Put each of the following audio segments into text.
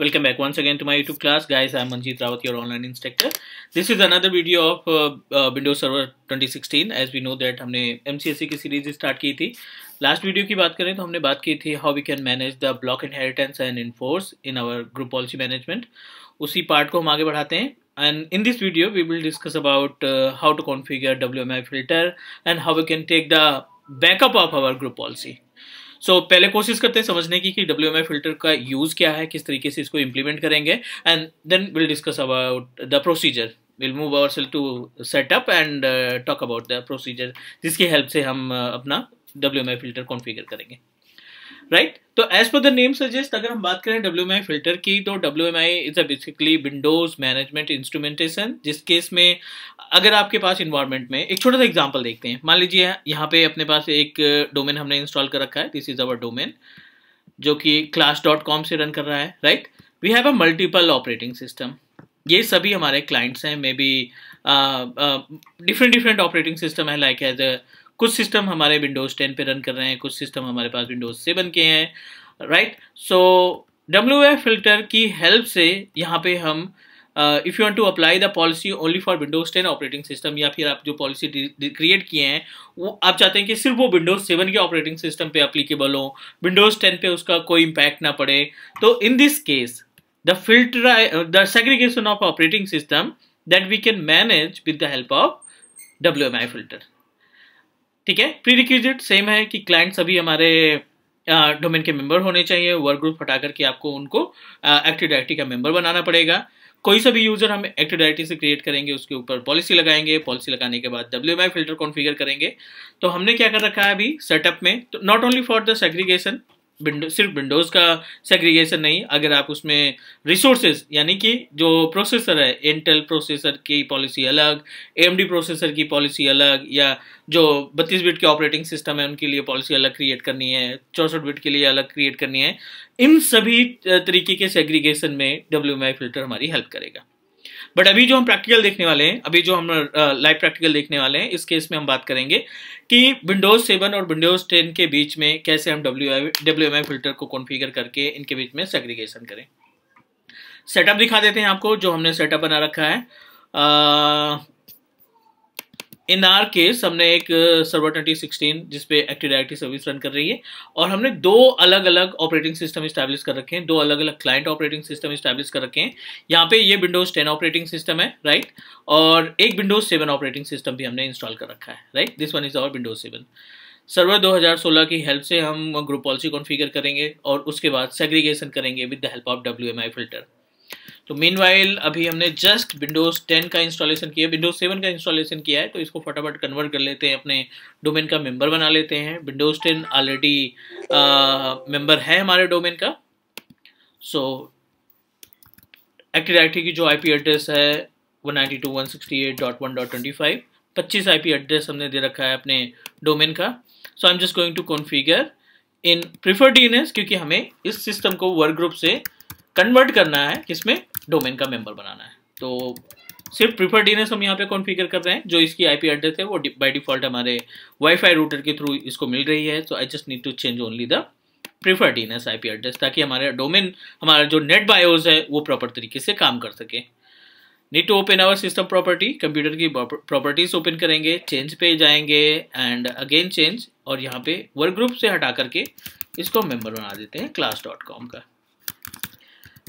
Welcome back once again to my YouTube class. Guys, i am Manjeet Rawat, your online instructor. This is another video of uh, uh, Windows Server 2016. As we know that हमने MCSE ki series start ki thi last video ki baat करें to humne baat ki thi how we can manage the block inheritance and enforce in our group policy management usi part ko hum aage badhate hain and in this video we will discuss about uh, how to configure WMI filter and how we can take the backup of our group policy so so, पहले कोशिश करते हैं समझने की कि W filter का use क्या है किस तरीके से इसको इम्प्लीमेंट करेंगे and then will discuss about the procedure will move ourselves to setup and talk about the procedure जिसकी हेल्प से हम uh, अपना डब्ल्यू फिल्टर कॉन्फिगर करेंगे राइट तो as per the name suggest अगर हम बात करें डब्ल्यू फिल्टर की तो W M I is a basically Windows management instrumentation जिस केस में अगर आपके पास इन्वायरमेंट में एक छोटा सा एग्जाम्पल देखते हैं मान लीजिए यहाँ पे अपने पास एक डोमेन हमने इंस्टॉल कर रखा है दिस इज अवर डोमेन जो कि क्लास डॉट कॉम से रन कर रहा है right we have a multiple operating system ये सभी हमारे क्लाइंट्स हैं may be different different operating system है लाइक एज अ कुछ सिस्टम हमारे विंडोज़ टेन पे रन कर रहे हैं कुछ सिस्टम हमारे पास विंडोज़ सेवन के हैं right so W F filter की हेल्प से यहाँ पे हम if you want to apply the policy only for Windows ten operating system या फिर आप जो पॉलिसी क्रिएट किए हैं वो आप चाहते हैं कि सिर्फ वो विंडोज़ सेवन के ऑपरेटिंग सिस्टम पे अप्लीकेबल हो विंडोज़ टेन पे उसका कोई इम्पैक्ट ना पड़े तो in this case the filter the segregation of operating system that we can manage with the help of W M I filter ठीक है प्री सेम है कि क्लाइंट सभी हमारे डोमेन के मेंबर होने चाहिए वर्क ग्रुप हटा करके आपको उनको एक्टिव डायरेक्टरी का मेंबर बनाना पड़ेगा कोई सा भी यूजर हम एक्टिव डायरेक्टरी से क्रिएट करेंगे उसके ऊपर पॉलिसी लगाएंगे पॉलिसी लगाने के बाद डब्ल्यू फिल्टर कॉन्फिगर करेंगे तो हमने क्या कर रखा है अभी सेटअप में तो not only for the segregation window सिर्फ विंडोज़ का सेग्रीगेशन नहीं अगर आप उसमें रिसोर्सेज यानी कि जो प्रोसेसर है इंटेल प्रोसेसर की पॉलिसी अलग एम प्रोसेसर की पॉलिसी अलग या जो 32 बिट के ऑपरेटिंग सिस्टम है उनके लिए पॉलिसी अलग क्रिएट करनी है चौंसठ बिट के लिए अलग क्रिएट करनी है इन सभी तरीके के सेग्रीगेशन में डब्ल्यू फिल्टर हमारी हेल्प करेगा बट अभी जो हम प्रैक्टिकल देखने वाले हैं अभी जो हम लाइव प्रैक्टिकल देखने वाले हैं इस केस में हम बात करेंगे कि विंडोज सेवन और विंडोज टेन के बीच में कैसे हम डब्ल्यू फिल्टर को कॉन्फ़िगर करके इनके बीच में सेग्रीगेशन करें सेटअप दिखा देते हैं आपको जो हमने सेटअप बना रखा है इन आर केस हमने एक सर्वर ट्वेंटी सिक्सटीन जिसपे एक्टिव डायरेक्टरी सर्विस रन कर रही है और हमने दो अलग अलग ऑपरेटिंग सिस्टम स्टैब्लिश कर रखे हैं दो अलग अलग क्लाइंट ऑपरेटिंग सिस्टम स्टैब्लिश कर रखे हैं यहाँ पे ये विंडोज टेन ऑपरेटिंग सिस्टम है राइट right? और एक विंडोज सेवन ऑपरेटिंग सिस्टम भी हमने इंस्टॉल कर रखा है right this one is our Windows seven server 2016 की हेल्प से हम ग्रुप पॉलिसी कॉन्फ़िगर करेंगे और उसके बाद सेग्रीगेशन करेंगे with the help of W filter तो मीन अभी हमने जस्ट विंडोज़ 10 का इंस्टॉलेशन किया विंडोज़ 7 का इंस्टॉलेशन किया है तो इसको फटाफट कन्वर्ट कर लेते हैं अपने डोमेन का मेंबर बना लेते हैं विंडोज़ 10 ऑलरेडी मेंबर है हमारे डोमेन का सो एक्टिव एक्टिव की जो आईपी एड्रेस है 192.168.1.25 25 आईपी एड्रेस हमने दे रखा है अपने डोमेन का so I am just going to configure in preferred DNS क्योंकि हमें इस सिस्टम को वर्क ग्रुप से कन्वर्ट करना है किसमें डोमेन का मेंबर बनाना है तो सिर्फ प्रीफर डी हम यहाँ पे कॉन्फ़िगर कर रहे हैं जो इसकी आईपी एड्रेस है वो बाय डिफॉल्ट हमारे वाईफाई रूटर के थ्रू इसको मिल रही है so I just need to change only the preferred IP address ताकि हमारे डोमेन हमारा जो नेट बायोज है वो प्रॉपर तरीके से काम कर सके need to open our system property computer की प्रॉपर्टीज ओपन करेंगे चेंज पे जाएंगे एंड अगेन चेंज और यहाँ पे वर्क ग्रुप से हटा करके इसको मेंबर बना देते हैं क्लास डॉट कॉम का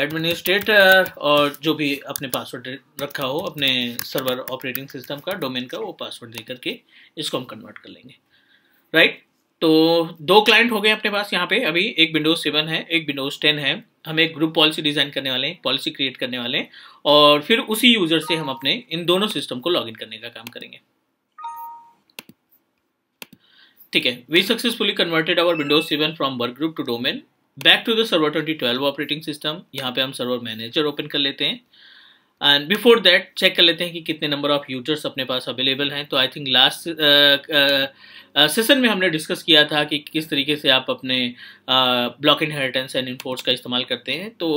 एडमिनिस्ट्रेटर और जो भी अपने पासवर्ड रखा हो अपने सर्वर ऑपरेटिंग सिस्टम का डोमेन का वो पासवर्ड दे करके इसको हम कन्वर्ट कर लेंगे राइट right? तो दो क्लाइंट हो गए अपने पास यहाँ पे अभी एक विंडोज सेवन है एक विंडोज टेन है हम एक ग्रुप पॉलिसी डिजाइन करने वाले हैं पॉलिसी क्रिएट करने वाले हैं और फिर उसी यूजर से हम अपने इन दोनों सिस्टम को लॉग करने का काम करेंगे ठीक है we successfully converted our Windows seven from workgroup to domain back to the server 2012 operating system यहाँ पे हम सर्वर मैनेजर ओपन कर लेते हैं एंड बिफोर दैट चेक कर लेते हैं कि कितने नंबर ऑफ यूजर्स अपने पास अवेलेबल हैं तो आई थिंक लास्ट सेशन में हमने डिस्कस किया था कि किस तरीके से आप अपने ब्लॉक इनहेरिटेंस एंड इनफोर्स का इस्तेमाल करते हैं तो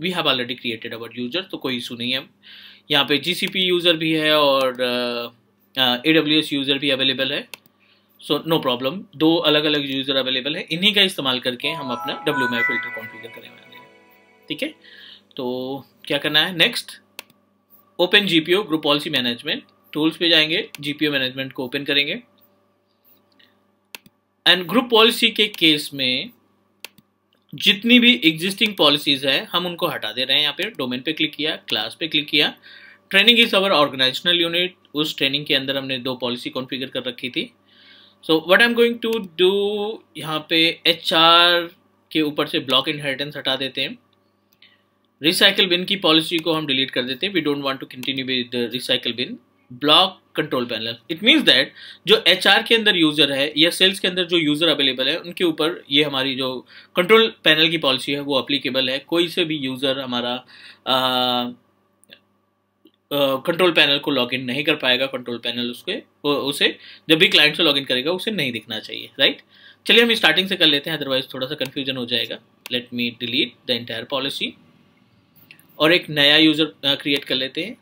we have already created our user तो कोई इशू नहीं है यहाँ पे जी यूज़र भी है और ए डब्ल्यू एस यूज़र भी अवेलेबल है सो नो प्रॉब्लम दो अलग अलग यूज़र अवेलेबल है इन्हीं का इस्तेमाल करके हम अपना डब्ल्यू फिल्टर कॉन्फ़िगर करने वाले हैं ठीक है तो क्या करना है next open G P O group policy management tools पे जाएंगे जी पी ओ मैनेजमेंट को ओपन करेंगे एंड ग्रुप पॉलिसी के केस में जितनी भी एग्जिस्टिंग पॉलिसीज़ है हम उनको हटा दे रहे हैं यहाँ पे डोमेन पे क्लिक किया क्लास पे क्लिक किया training is our organizational unit उस ट्रेनिंग के अंदर हमने दो पॉलिसी कॉन्फ़िगर कर रखी थी so what I am going to do यहाँ पे एच आर के ऊपर से ब्लॉक इनहेरिटेंस हटा देते हैं रिसाइकल बिन की पॉलिसी को हम डिलीट कर देते हैं we don't want to continue with recycle bin block control panel it means that जो एच के अंदर यूजर है या सेल्स के अंदर जो यूजर अवेलेबल है उनके ऊपर ये हमारी जो कंट्रोल पैनल की पॉलिसी है वो अप्लीकेबल है कोई से भी यूजर हमारा कंट्रोल पैनल को लॉग इन नहीं कर पाएगा कंट्रोल पैनल उसके उसे जब भी क्लाइंट से लॉग इन करेगा उसे नहीं दिखना चाहिए राइट चलिए हम स्टार्टिंग से कर लेते हैं अदरवाइज थोड़ा सा कन्फ्यूजन हो जाएगा let me delete the entire policy और एक नया यूजर क्रिएट कर लेते हैं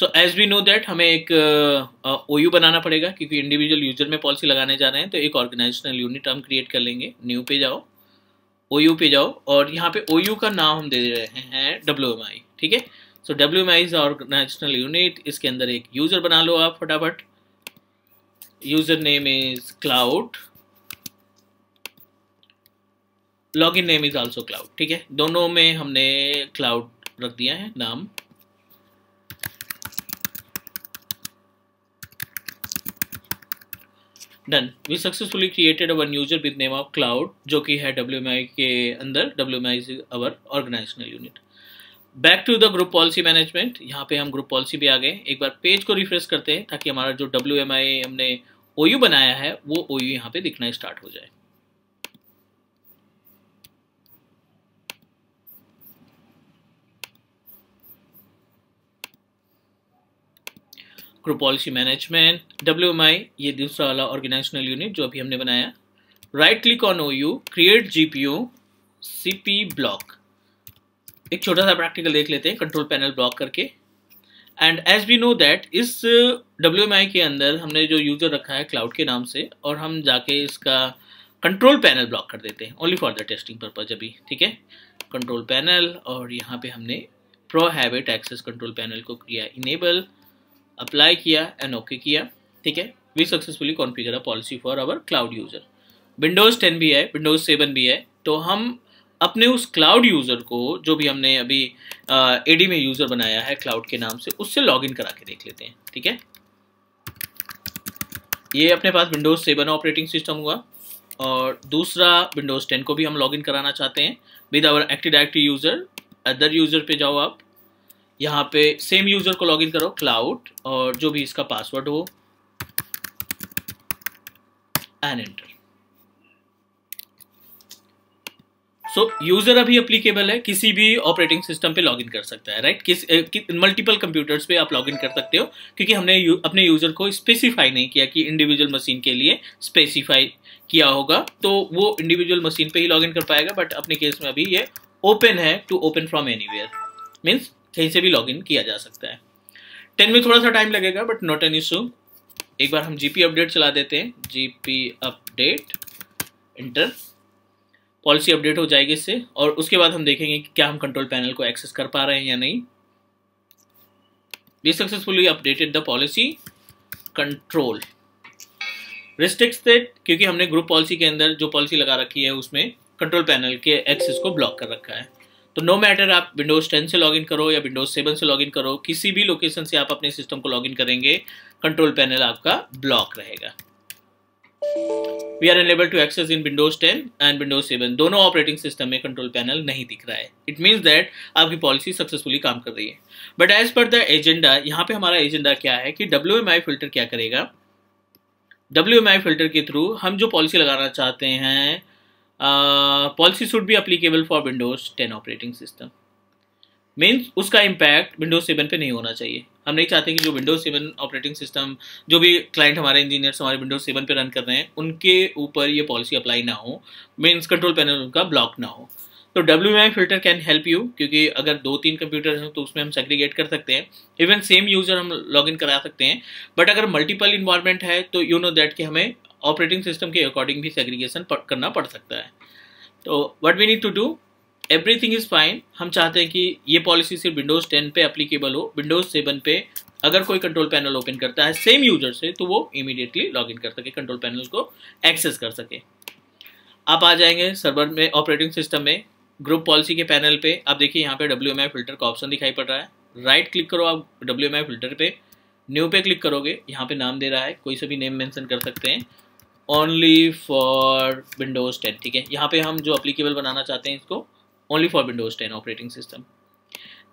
so as we know that हमें एक ओ uh, यू बनाना पड़ेगा क्योंकि इंडिविजुअल यूजर में पॉलिसी लगाने जा रहे हैं तो एक ऑर्गेनाइजेशनल यूनिट हम क्रिएट कर लेंगे न्यू पे जाओ ओ पे जाओ और यहाँ पे ओ का नाम हम दे रहे हैं डब्ल्यू एम आई ठीक है so W M I is national unit इसके अंदर एक यूज़र बना लो आप फटाफट user name is cloud in name is also cloud ठीक है दोनों में हमने क्लाउड रख दिया है नाम done we successfully created our user with name of cloud जो कि है डब्ल्यू के अंदर W M is our organizational unit back to the group policy management यहाँ पे हम ग्रुप पॉलिसी भी आ गए एक बार पेज को रिफ्रेश करते हैं ताकि हमारा जो डब्ल्यू हमने ओ बनाया है वो ओ यू यहाँ पे दिखना स्टार्ट हो जाए ग्रुप पॉलिसी मैनेजमेंट डब्ल्यू ये दूसरा वाला ऑर्गेनाइजेशनल यूनिट जो अभी हमने बनाया right click on O U create G P U C P block एक छोटा सा प्रैक्टिकल देख लेते हैं कंट्रोल पैनल ब्लॉक करके and as we know that इस डब्ल्यू uh, के अंदर हमने जो यूज़र रखा है क्लाउड के नाम से और हम जाके इसका कंट्रोल पैनल ब्लॉक कर देते हैं only for the testing purpose अभी ठीक है कंट्रोल पैनल और यहाँ पे हमने prohibit access control panel को किया इनेबल अप्लाई किया एंड ओके okay किया ठीक है we successfully configure a policy for our cloud user Windows ten भी है विंडोज सेवन भी है तो हम अपने उस क्लाउड यूज़र को जो भी हमने अभी एडी में यूज़र बनाया है क्लाउड के नाम से उससे इन करा के देख लेते हैं ठीक है ये अपने पास विंडोज़ सेवन ऑपरेटिंग सिस्टम हुआ और दूसरा विंडोज़ टेन को भी हम लॉगिन कराना चाहते हैं with our active directory user other user पे जाओ आप यहाँ पे सेम यूजर को लॉगिन करो क्लाउड और जो भी इसका पासवर्ड हो एंड एंटर सो यूजर अभी अप्लीकेबल है किसी भी ऑपरेटिंग सिस्टम पे लॉगिन कर सकता है राइट right? किस मल्टीपल कंप्यूटर्स पे आप लॉगिन कर सकते हो क्योंकि हमने यू, अपने यूजर को स्पेसिफाई नहीं किया कि इंडिविजुअल मशीन के लिए स्पेसिफाई किया होगा तो वो इंडिविजुअल मशीन पे ही लॉगिन कर पाएगा बट अपने केस में अभी ये ओपन है to open from anywhere means कहीं से भी लॉग किया जा सकता है टेन में थोड़ा सा टाइम लगेगा बट नॉट एन इशू एक बार हम जीपी अपडेट चला देते हैं GP update enter policy update हो जाएगी इससे और उसके बाद हम देखेंगे कि क्या हम कंट्रोल पैनल को एक्सेस कर पा रहे हैं या नहीं we successfully updated the policy control restricted क्योंकि हमने ग्रुप पॉलिसी के अंदर जो पॉलिसी लगा रखी है उसमें कंट्रोल पैनल के एक्सेस को ब्लॉक कर रखा है तो नो मैटर आप विंडोज़ 10 से लॉगिन करो या विंडोज़ 7 से लॉगिन करो किसी भी लोकेशन से आप अपने सिस्टम को लॉगिन करेंगे कंट्रोल पैनल आपका ब्लॉक रहेगा we are enable to access in Windows 10 and Windows 7 दोनों ऑपरेटिंग सिस्टम में कंट्रोल पैनल नहीं दिख रहा है इट मीन्स दैट आपकी पॉलिसी सक्सेसफुली काम कर रही है but as per the agenda यहाँ पे हमारा एजेंडा क्या है कि डब्ल्यू फिल्टर क्या करेगा डब्ल्यू फिल्टर के थ्रू हम जो पॉलिसी लगाना चाहते हैं पॉलिसी शुड भी applicable for Windows ten operating system means उसका इम्पैक्ट विंडोज सेवन पे नहीं होना चाहिए हम नहीं चाहते कि जो विंडोज सेवन ऑपरेटिंग सिस्टम जो भी क्लाइंट हमारे इंजीनियर्स हमारे विंडोज सेवन पे रन कर रहे हैं उनके ऊपर ये पॉलिसी अप्लाई ना हो मीन्स कंट्रोल पैनल उनका ब्लॉक ना हो तो W I filter can help you क्योंकि अगर दो तीन कंप्यूटर हैं तो उसमें हम सेग्रीगेट कर सकते हैं इवन सेम यूजर हम लॉग इन करा सकते हैं बट अगर मल्टीपल इन्वायरमेंट है तो यू नो दैट कि हमें ऑपरेटिंग सिस्टम के अकॉर्डिंग भी सेग्रीगेशन करना पड़ सकता है तो what we need to do everything is fine हम चाहते हैं कि ये पॉलिसी सिर्फ विंडोज़ टेन पे अप्लीकेबल हो विंडोज़ सेवन पे अगर कोई कंट्रोल पैनल ओपन करता है सेम यूजर से तो वो इमीडिएटली लॉग इन कर सके कंट्रोल पैनल को एक्सेस कर सके आप आ जाएंगे सर्वर में ऑपरेटिंग सिस्टम में ग्रुप पॉलिसी के पैनल पे आप देखिए यहाँ पे डब्ल्यू फिल्टर का ऑप्शन दिखाई पड़ रहा है राइट right क्लिक करो आप डब्ल्यू फिल्टर पे न्यू पे क्लिक करोगे यहाँ पे नाम दे रहा है कोई से भी नेम मेंशन कर सकते हैं ओनली फॉर विंडोज़ टेन ठीक है यहाँ पे हम जो अप्लीकेबल बनाना चाहते हैं इसको only for Windows ten operating system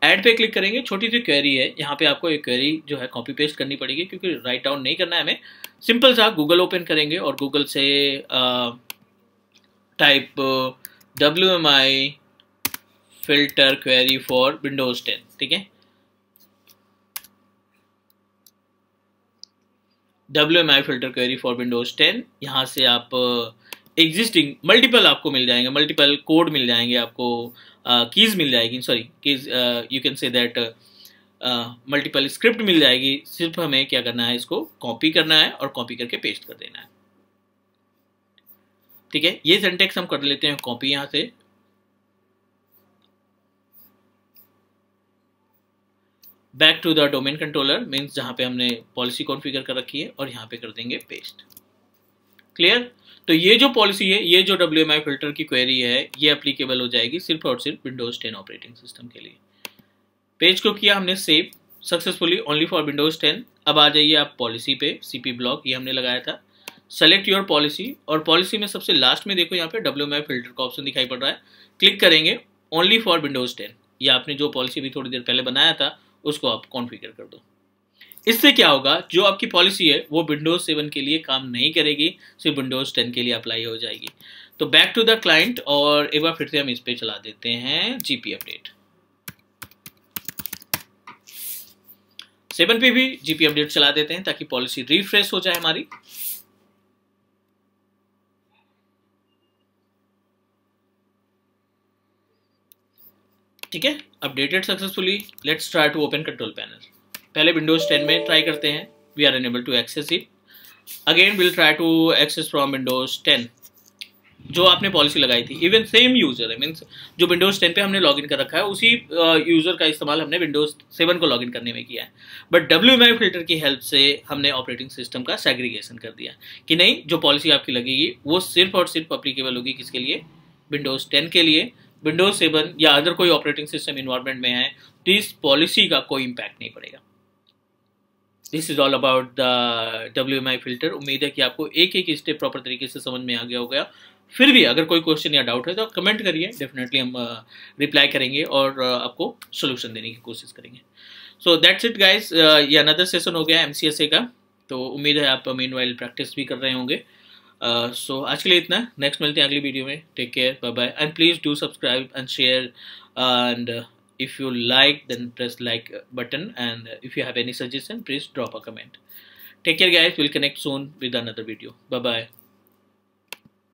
add पे क्लिक करेंगे छोटी सी क्वेरी है यहाँ पे आपको एक क्वेरी जो है कॉपी पेस्ट करनी पड़ेगी क्योंकि राइट डाउन नहीं करना है हमें सिंपल सा गूगल ओपन करेंगे और गूगल से type W M I filter query for Windows ten ठीक है W filter query for Windows 10 यहाँ से आप एग्जिस्टिंग uh, मल्टीपल आपको मिल जाएंगे मल्टीपल कोड मिल जाएंगे आपको कीज़ uh, मिल जाएगी sorry keys you can say that multiple script मिल जाएगी सिर्फ हमें क्या करना है इसको कॉपी करना है और कॉपी करके पेस्ट कर देना है ठीक है ये सेंटेक्स हम कर लेते हैं कॉपी यहाँ से back to the domain controller means जहाँ पे हमने पॉलिसी कॉन्फ़िगर कर रखी है और यहाँ पे कर देंगे पेस्ट क्लियर तो ये जो पॉलिसी है ये जो डब्ल्यू एम आई फिल्टर की क्वेरी है ये अप्लीकेबल हो जाएगी सिर्फ और सिर्फ विंडोज टेन ऑपरेटिंग सिस्टम के लिए पेज को किया हमने save successfully only for Windows ten अब आ जाइए आप पॉलिसी पे पी ब्लॉक ये हमने लगाया था सेलेक्ट योर पॉलिसी और पॉलिसी में सबसे लास्ट में देखो यहाँ पे डब्ल्यू एम आई फिल्टर का ऑप्शन दिखाई पड़ रहा है क्लिक करेंगे ओनली फॉर विंडोज टेन ये आपने जो पॉलिसी भी थोड़ी देर पहले बनाया था उसको आप कॉन्फ़िगर कर दो इससे क्या होगा जो आपकी पॉलिसी है वो विंडोज सेवन के लिए काम नहीं करेगी सिर्फ विंडोज टेन के लिए अप्लाई हो जाएगी तो बैक टू द क्लाइंट और एक बार फिर से हम इस पर चला देते हैं जीपी अपडेट सेवन पे भी जीपी अपडेट चला देते हैं ताकि पॉलिसी रिफ्रेश हो जाए हमारी ठीक है updated successfully let's try to open control panel पहले विंडोज 10 में ट्राई करते हैं we are enable to access it again will try to access from Windows 10 जो आपने पॉलिसी लगाई थी इवन सेम यूज़र है मीन्स जो विंडोज़ टेन पे हमने लॉगिन कर रखा है उसी यूज़र uh, का इस्तेमाल हमने विंडोज़ सेवन को लॉगिन करने में किया है but W M I filter की हेल्प से हमने ऑपरेटिंग सिस्टम का सेग्रीगेशन कर दिया कि नहीं जो पॉलिसी आपकी लगेगी वो सिर्फ और सिर्फ अप्लीकेबल होगी किसके लिए विंडोज़ टेन के लिए विंडोज सेवन या अदर कोई ऑपरेटिंग सिस्टम इन्वायरमेंट में है तो इस पॉलिसी का कोई इम्पैक्ट नहीं पड़ेगा this is all about the W M I filter उम्मीद है कि आपको एक एक स्टेप प्रॉपर तरीके से समझ में आ गया होगा फिर भी अगर कोई क्वेश्चन या डाउट है तो आप कमेंट करिए डेफिनेटली हम रिप्लाई uh, करेंगे और uh, आपको सोल्यूशन देने की कोशिश करेंगे सो दैट्स इट गाइज ये अनदर सेशन हो गया एम सी एस ए का तो उम्मीद है आप मेन वाइल प्रैक्टिस भी कर रहे होंगे सो uh, आज के लिए इतना नेक्स्ट मिलते हैं अगली वीडियो में take care bye bye and please do subscribe and share and if you like then press like button and if you have any suggestion please drop a comment take care guys will connect soon with another video bye bye